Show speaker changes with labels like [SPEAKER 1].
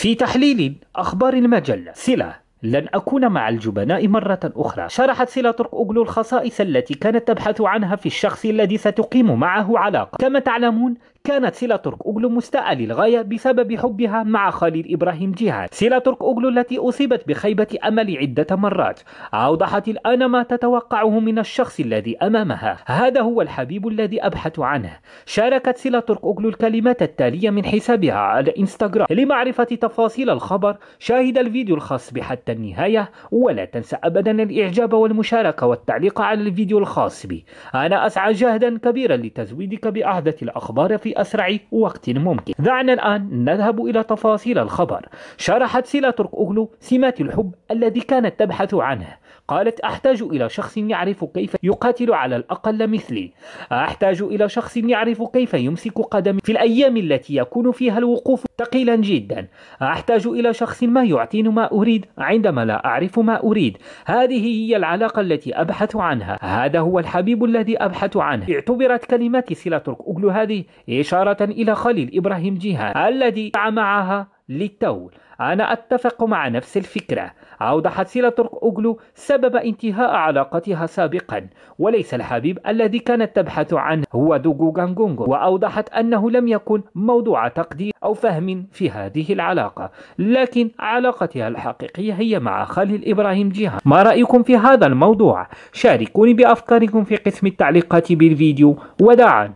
[SPEAKER 1] في تحليل أخبار المجلة سلة لن أكون مع الجبناء مرة أخرى شرحت سلا طرق أوغلو الخصائص التي كانت تبحث عنها في الشخص الذي ستقيم معه علاقة كما تعلمون كانت سيلا ترك أوغلو مستاءة للغاية بسبب حبها مع خليل إبراهيم جهاد سيلا ترك أوغلو التي أصيبت بخيبة أمل عدة مرات أوضحت الآن ما تتوقعه من الشخص الذي أمامها هذا هو الحبيب الذي أبحث عنه شاركت سيلا ترك أوغلو الكلمات التالية من حسابها على إنستغرام لمعرفة تفاصيل الخبر شاهد الفيديو الخاص بحتى النهاية ولا تنسى أبدا الإعجاب والمشاركة والتعليق على الفيديو الخاص بي أنا أسعى جهدا كبيرا لتزويدك بأحدث الأخبار في في أسرع وقت ممكن دعنا الآن نذهب إلى تفاصيل الخبر شرحت سيلا ترك أغلو سمات الحب الذي كانت تبحث عنه قالت أحتاج إلى شخص يعرف كيف يقاتل على الأقل مثلي أحتاج إلى شخص يعرف كيف يمسك قدمي في الأيام التي يكون فيها الوقوف ثقيلا جدا أحتاج إلى شخص ما يعطيني ما أريد عندما لا أعرف ما أريد هذه هي العلاقة التي أبحث عنها هذا هو الحبيب الذي أبحث عنه اعتبرت كلمات سيلا ترك أغلو هذه إشارة إلى خليل إبراهيم جيهان الذي دعا معها للتو أنا أتفق مع نفس الفكرة أوضحت سيلا ترك أوغلو سبب انتهاء علاقتها سابقا وليس الحبيب الذي كانت تبحث عنه هو دوغو غانغونغو وأوضحت أنه لم يكن موضوع تقدير أو فهم في هذه العلاقة لكن علاقتها الحقيقية هي مع خليل إبراهيم جيهان ما رأيكم في هذا الموضوع؟ شاركوني بأفكاركم في قسم التعليقات بالفيديو وداعا